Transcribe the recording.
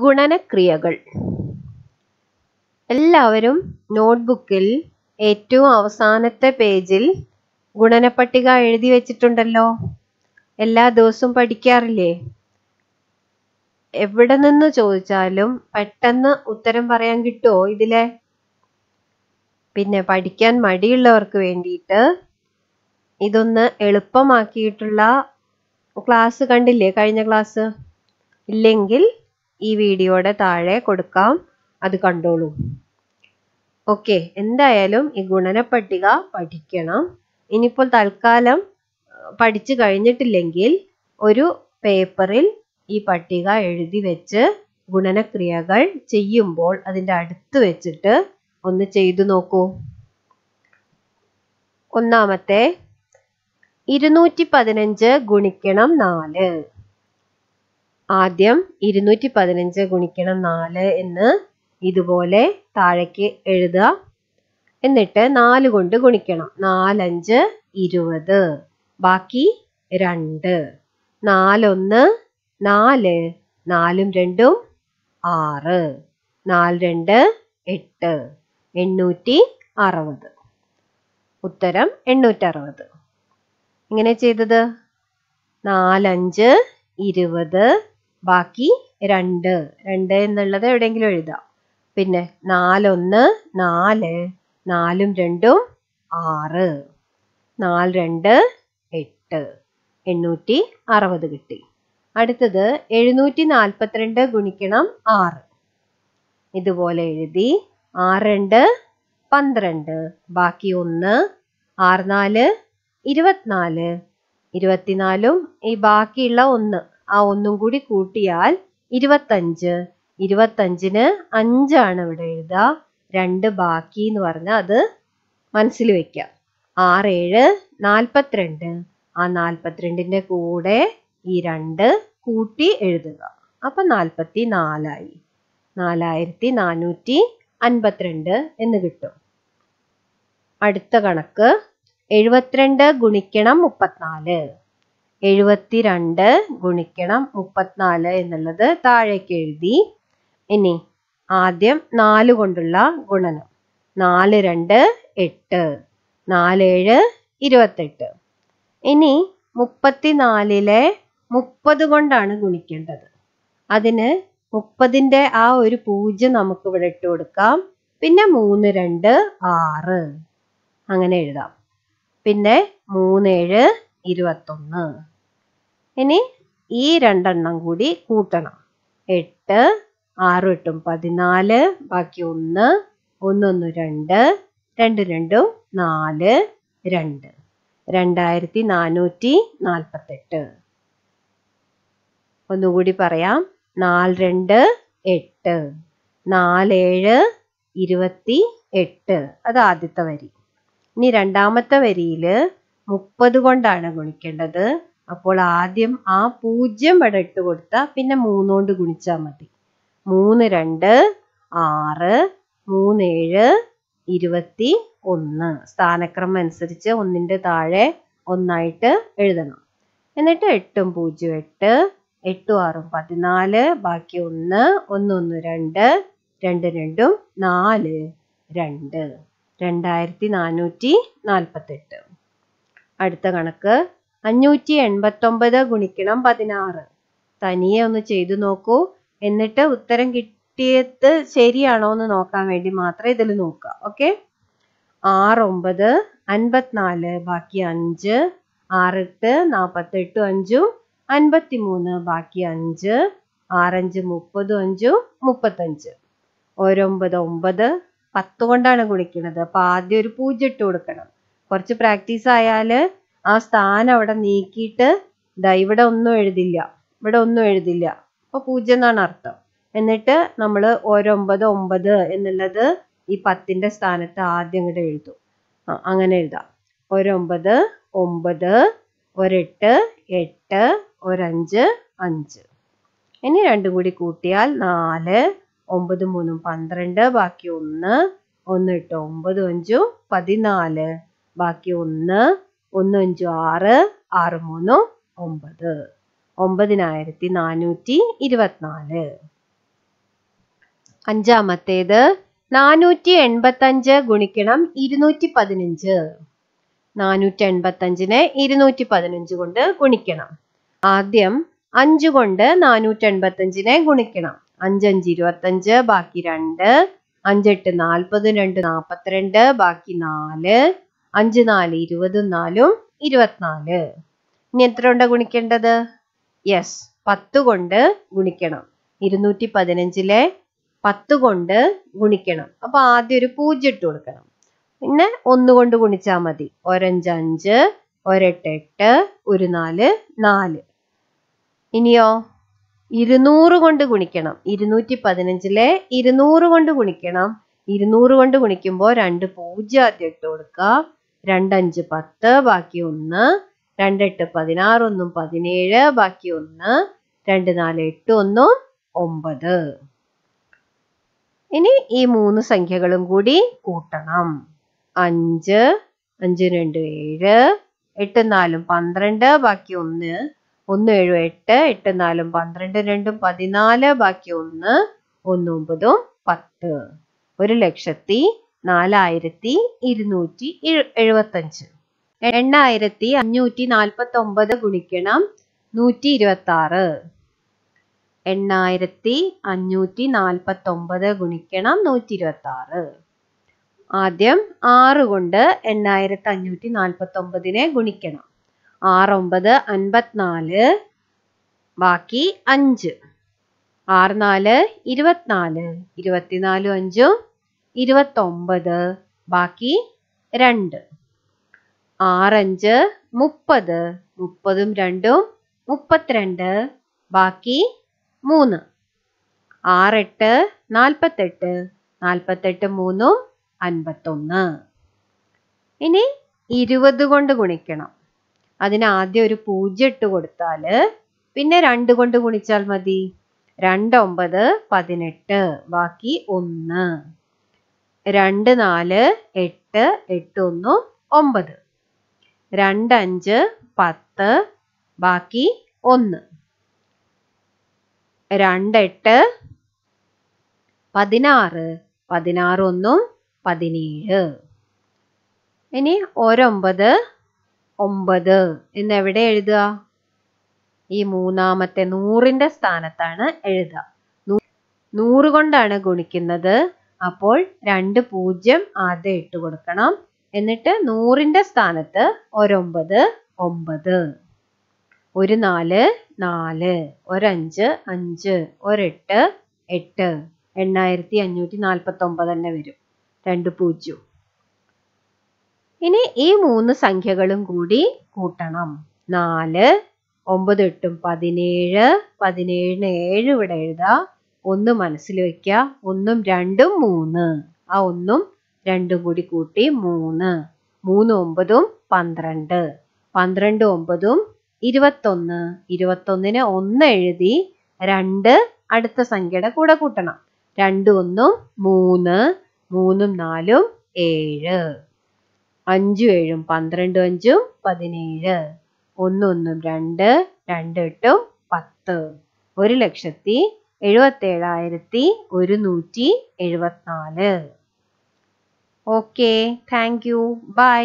ഗുണനക്രിയകൾ എല്ലാവരും നോട്ട്ബുക്കിൽ ഏറ്റവും അവസാനത്തെ പേജിൽ ഗുണനപ്പട്ടിക എഴുതി വെച്ചിട്ടുണ്ടല്ലോ എല്ലാ ദിവസവും പഠിക്കാറില്ലേ എവിടെ നിന്ന് ചോദിച്ചാലും പെട്ടെന്ന് ഉത്തരം പറയാൻ കിട്ടുമോ ഇതിലെ പിന്നെ പഠിക്കാൻ മടിയുള്ളവർക്ക് വേണ്ടിയിട്ട് ഇതൊന്ന് എളുപ്പമാക്കിയിട്ടുള്ള ക്ലാസ് കണ്ടില്ലേ കഴിഞ്ഞ ക്ലാസ് ഇല്ലെങ്കിൽ ഈ വീഡിയോയുടെ താഴെ കൊടുക്കാം അത് കണ്ടോളൂ ഓക്കെ എന്തായാലും ഈ ഗുണനപ്പട്ടിക പഠിക്കണം ഇനിയിപ്പോൾ തൽക്കാലം പഠിച്ചു കഴിഞ്ഞിട്ടില്ലെങ്കിൽ ഒരു പേപ്പറിൽ ഈ പട്ടിക എഴുതി വെച്ച് ഗുണനക്രിയകൾ ചെയ്യുമ്പോൾ അതിൻ്റെ അടുത്ത് വെച്ചിട്ട് ഒന്ന് ചെയ്തു നോക്കൂ ഒന്നാമത്തെ ഇരുന്നൂറ്റി പതിനഞ്ച് ഗുണിക്കണം നാല് ആദ്യം ഇരുന്നൂറ്റി പതിനഞ്ച് ഗുണിക്കണം നാല് എന്ന് ഇതുപോലെ താഴേക്ക് എഴുതുക എന്നിട്ട് നാല് കൊണ്ട് ഗുണിക്കണം നാലഞ്ച് ഇരുപത് ബാക്കി രണ്ട് നാലൊന്ന് നാല് നാലും രണ്ടും ആറ് നാല് രണ്ട് എട്ട് എണ്ണൂറ്റി അറുപത് ഉത്തരം എണ്ണൂറ്ററുപത് ഇങ്ങനെ ചെയ്തത് നാലഞ്ച് ഇരുപത് ബാക്കി രണ്ട് രണ്ട് എന്നുള്ളത് എവിടെയെങ്കിലും എഴുതാം പിന്നെ നാലൊന്ന് നാല് നാലും രണ്ടും ആറ് നാല് രണ്ട് എട്ട് എണ്ണൂറ്റി അറുപത് കിട്ടി അടുത്തത് എഴുന്നൂറ്റി നാൽപ്പത്തിരണ്ട് ഗുണിക്കണം ആറ് ഇതുപോലെ എഴുതി ആറ് രണ്ട് പന്ത്രണ്ട് ബാക്കി ഒന്ന് ആറ് നാല് ഇരുപത്തിനാല് ഇരുപത്തിനാലും ഈ ബാക്കിയുള്ള ഒന്ന് ആ ഒന്നും കൂടി കൂട്ടിയാൽ ഇരുപത്തഞ്ച് ഇരുപത്തഞ്ചിന് അഞ്ചാണ് ഇവിടെ എഴുതുക രണ്ട് ബാക്കി എന്ന് പറഞ്ഞാൽ അത് മനസ്സിൽ വെക്കുക ആറ് ഏഴ് നാൽപ്പത്തിരണ്ട് ആ നാൽപ്പത്തിരണ്ടിൻ്റെ കൂടെ ഈ രണ്ട് കൂട്ടി എഴുതുക അപ്പൊ നാൽപ്പത്തി നാലായി നാലായിരത്തി നാനൂറ്റി അൻപത്തിരണ്ട് എന്ന് കിട്ടും അടുത്ത കണക്ക് എഴുപത്തിരണ്ട് ഗുണിക്കണം മുപ്പത്തിനാല് എഴുപത്തിരണ്ട് ഗുണിക്കണം മുപ്പത്തിനാല് എന്നുള്ളത് താഴേക്ക് എഴുതി ഇനി ആദ്യം നാല് കൊണ്ടുള്ള ഗുണനം നാല് രണ്ട് എട്ട് നാല് ഏഴ് ഇരുപത്തെട്ട് ഇനി മുപ്പത്തിനാലിലെ മുപ്പത് കൊണ്ടാണ് ഗുണിക്കേണ്ടത് അതിന് മുപ്പതിൻ്റെ ആ ഒരു പൂജ്യം നമുക്ക് ഇവിടെ ഇട്ട് കൊടുക്കാം പിന്നെ മൂന്ന് രണ്ട് ആറ് അങ്ങനെ എഴുതാം പിന്നെ മൂന്ന് ഏഴ് ഇരുപത്തൊന്ന് ഇനി ഈ രണ്ടെണ്ണം കൂടി കൂട്ടണം എട്ട് ആറ് എട്ടും പതിനാല് ബാക്കി ഒന്ന് ഒന്നൊന്ന് രണ്ട് രണ്ട് രണ്ടും നാല് രണ്ട് രണ്ടായിരത്തി നാനൂറ്റി നാൽപ്പത്തെട്ട് ഒന്നുകൂടി പറയാം നാല് രണ്ട് എട്ട് നാലേഴ് ഇരുപത്തി എട്ട് അത് ആദ്യത്തെ വരി ഇനി രണ്ടാമത്തെ വരിയിൽ മുപ്പത് കൊണ്ടാണ് ഗുണിക്കേണ്ടത് അപ്പോൾ ആദ്യം ആ പൂജ്യം ഇവിടെ ഇട്ട് കൊടുത്താൽ പിന്നെ മൂന്നുകൊണ്ട് ഗുണിച്ചാൽ മതി മൂന്ന് രണ്ട് ആറ് മൂന്ന് ഏഴ് ഇരുപത്തി ഒന്ന് സ്ഥാനക്രമം അനുസരിച്ച് ഒന്നിൻ്റെ താഴെ ഒന്നായിട്ട് എഴുതണം എന്നിട്ട് എട്ടും പൂജ്യം എട്ട് എട്ടും ആറും പതിനാല് ബാക്കി ഒന്ന് ഒന്ന് ഒന്ന് രണ്ട് രണ്ട് രണ്ടും നാല് രണ്ട് രണ്ടായിരത്തി നാനൂറ്റി നാൽപ്പത്തെട്ട് അടുത്ത കണക്ക് അഞ്ഞൂറ്റി എൺപത്തൊമ്പത് ഗുണിക്കണം പതിനാറ് തനിയെ ഒന്ന് ചെയ്തു നോക്കൂ എന്നിട്ട് ഉത്തരം കിട്ടിയത് ശരിയാണോ എന്ന് നോക്കാൻ വേണ്ടി മാത്രം ഇതിൽ നോക്കുക ഓക്കെ ആറ് ഒമ്പത് അൻപത്തിനാല് ബാക്കി അഞ്ച് ആറെട്ട് നാൽപ്പത്തെട്ട് അഞ്ചു അൻപത്തി മൂന്ന് ബാക്കി അഞ്ച് ആറഞ്ച് മുപ്പത് അഞ്ചു മുപ്പത്തഞ്ച് ഒരൊമ്പത് ഒമ്പത് പത്ത് കൊണ്ടാണ് ഗുണിക്കുന്നത് അപ്പൊ ആദ്യം ഒരു പൂജ്യം ഇട്ട് കൊടുക്കണം കുറച്ച് പ്രാക്ടീസ് ആയാല് ആ സ്ഥാനം അവിടെ നീക്കിയിട്ട് ദാ ഇവിടെ ഒന്നും എഴുതില്ല ഇവിടെ ഒന്നും എഴുതില്ല അപ്പൊ പൂജ്യം എന്നാണ് അർത്ഥം എന്നിട്ട് നമ്മൾ ഒരൊമ്പത് ഒമ്പത് എന്നുള്ളത് ഈ പത്തിന്റെ സ്ഥാനത്ത് ആദ്യം ഇങ്ങോട്ട് എഴുതും അങ്ങനെ എഴുതാം ഒരൊമ്പത് ഒമ്പത് ഒരെട്ട് എട്ട് ഒരഞ്ച് അഞ്ച് ഇനി രണ്ടും കൂടി കൂട്ടിയാൽ നാല് ഒമ്പത് മൂന്നും പന്ത്രണ്ട് ബാക്കി ഒന്ന് ഒന്ന് എട്ട് ഒമ്പത് അഞ്ചും പതിനാല് ബാക്കി ഒന്ന് ഒന്ന് അഞ്ച് ആറ് ആറ് മൂന്ന് ഒമ്പത് ഒമ്പതിനായിരത്തി നാനൂറ്റി ഇരുപത്തിനാല് അഞ്ചാമത്തേത് നാനൂറ്റി എൺപത്തി അഞ്ച് ഗുണിക്കണം ഇരുന്നൂറ്റി പതിനഞ്ച് നാനൂറ്റി എൺപത്തി എൺപത്തഞ്ചിനെ ഇരുന്നൂറ്റി പതിനഞ്ച് കൊണ്ട് ഗുണിക്കണം ആദ്യം അഞ്ച് കൊണ്ട് നാനൂറ്റി എൺപത്തി എൺപത്തഞ്ചിനെ ഗുണിക്കണം അഞ്ചഞ്ച് അഞ്ച് ബാക്കി രണ്ട് അഞ്ചെട്ട് നാൽപ്പത് രണ്ട് നാൽപ്പത്തിരണ്ട് ബാക്കി നാല് അഞ്ച് നാല് ഇരുപതും നാലും ഇരുപത്തിനാല് ഇനി എത്ര കൊണ്ട് ഗുണിക്കേണ്ടത് യെസ് പത്ത് കൊണ്ട് ഗുണിക്കണം ഇരുന്നൂറ്റി പതിനഞ്ചിലെ പത്ത് കൊണ്ട് ഗുണിക്കണം അപ്പൊ ആദ്യം ഒരു പൂജ്യം ഇട്ട് കൊടുക്കണം പിന്നെ ഒന്ന് കൊണ്ട് ഗുണിച്ചാൽ മതി ഒരഞ്ച് അഞ്ച് ഒരെട്ട് എട്ട് ഒരു നാല് നാല് ഇനിയോ ഇരുന്നൂറ് കൊണ്ട് ഗുണിക്കണം ഇരുന്നൂറ്റി പതിനഞ്ചിലെ ഇരുന്നൂറ് കൊണ്ട് ഗുണിക്കണം ഇരുന്നൂറ് കൊണ്ട് ഗുണിക്കുമ്പോൾ രണ്ട് പൂജ്യം ആദ്യം ഇട്ട് കൊടുക്കുക രണ്ടഞ്ച് പത്ത് ബാക്കി ഒന്ന് രണ്ടെട്ട് പതിനാറ് ഒന്നും പതിനേഴ് ബാക്കി ഒന്ന് രണ്ട് നാല് എട്ട് ഒന്നും ഒമ്പത് ഇനി ഈ മൂന്ന് സംഖ്യകളും കൂടി കൂട്ടണം അഞ്ച് അഞ്ച് രണ്ട് ഏഴ് എട്ട് നാലും പന്ത്രണ്ട് ബാക്കി ഒന്ന് ഒന്ന് ഏഴ് എട്ട് എട്ട് നാലും പന്ത്രണ്ട് രണ്ടും പതിനാല് ബാക്കി ഒന്ന് ഒന്ന് ഒമ്പതും പത്ത് ഒരു ലക്ഷത്തി നാലായിരത്തി ഇരുന്നൂറ്റി എഴുപത്തി അഞ്ച് എണ്ണായിരത്തി അഞ്ഞൂറ്റി നാൽപ്പത്തി ഒമ്പത് ഗുണിക്കണം നൂറ്റി ഇരുപത്തി ആറ് എണ്ണായിരത്തി അഞ്ഞൂറ്റി നാൽപ്പത്തി ഒമ്പത് ഗുണിക്കണം നൂറ്റി ഇരുപത്തി ആറ് ആദ്യം ആറ് കൊണ്ട് എണ്ണായിരത്തി അഞ്ഞൂറ്റി നാൽപ്പത്തി ഒമ്പതിനെ ഗുണിക്കണം ആറൊമ്പത് അൻപത്തിനാല് ബാക്കി അഞ്ച് ആറ് നാല് ഇരുപത്തിനാല് ഇരുപത്തിനാലും അഞ്ചും ഇരുപത്തൊമ്പത് ബാക്കി രണ്ട് ആറഞ്ച് മുപ്പത് മുപ്പതും രണ്ടും മുപ്പത്തിരണ്ട് ബാക്കി മൂന്ന് ആറെട്ട് നാൽപ്പത്തെട്ട് നാൽപ്പത്തെട്ട് മൂന്നും അൻപത്തൊന്ന് ഇനി ഇരുപത് കൊണ്ട് ഗുണിക്കണം അതിന് ആദ്യം ഒരു പൂജ്യം ഇട്ട് കൊടുത്താൽ പിന്നെ രണ്ട് കൊണ്ട് ഗുണിച്ചാൽ മതി രണ്ട് ഒമ്പത് പതിനെട്ട് ബാക്കി ഒന്ന് രണ്ട് നാല് എട്ട് എട്ട് ഒന്ന് ഒമ്പത് രണ്ട് അഞ്ച് പത്ത് ബാക്കി ഒന്ന് രണ്ടെട്ട് പതിനാറ് പതിനാറ് ഒന്നും പതിനേഴ് ഇനി ഒരൊമ്പത് ഒമ്പത് എന്ന് എവിടെ എഴുതുക ഈ മൂന്നാമത്തെ നൂറിൻ്റെ സ്ഥാനത്താണ് എഴുതുക നൂറ് കൊണ്ടാണ് ഗുണിക്കുന്നത് അപ്പോൾ രണ്ട് പൂജ്യം ആദ്യം ഇട്ട് കൊടുക്കണം എന്നിട്ട് നൂറിന്റെ സ്ഥാനത്ത് ഒരൊമ്പത് ഒമ്പത് ഒരു നാല് നാല് ഒരഞ്ച് അഞ്ച് ഒരെട്ട് എട്ട് എണ്ണായിരത്തി അഞ്ഞൂറ്റി നാൽപ്പത്തി ഒമ്പത് തന്നെ വരും രണ്ട് പൂജ്യം ഇനി ഈ മൂന്ന് സംഖ്യകളും കൂടി കൂട്ടണം നാല് ഒമ്പത് എട്ടും പതിനേഴ് പതിനേഴിന് ഏഴ് ഇവിടെ എഴുതാം ഒന്ന് മനസ്സിൽ വയ്ക്കുക ഒന്നും രണ്ടും മൂന്ന് ആ ഒന്നും രണ്ടും കൂടി കൂട്ടി മൂന്ന് മൂന്ന് ഒമ്പതും പന്ത്രണ്ട് പന്ത്രണ്ട് ഒമ്പതും ഇരുപത്തൊന്ന് ഇരുപത്തൊന്നിന് ഒന്ന് എഴുതി രണ്ട് അടുത്ത സംഖ്യയുടെ കൂടെ കൂട്ടണം രണ്ടും ഒന്നും മൂന്ന് മൂന്നും നാലും ഏഴ് അഞ്ചും ഏഴും പന്ത്രണ്ടും അഞ്ചും പതിനേഴ് ഒന്നൊന്നും രണ്ട് രണ്ട് എട്ടും പത്ത് ഒരു ലക്ഷത്തി എഴുപത്തേഴായിരത്തി ഒരുന്നൂറ്റി എഴുപത്തിനാല് ഓക്കെ താങ്ക് യു ബൈ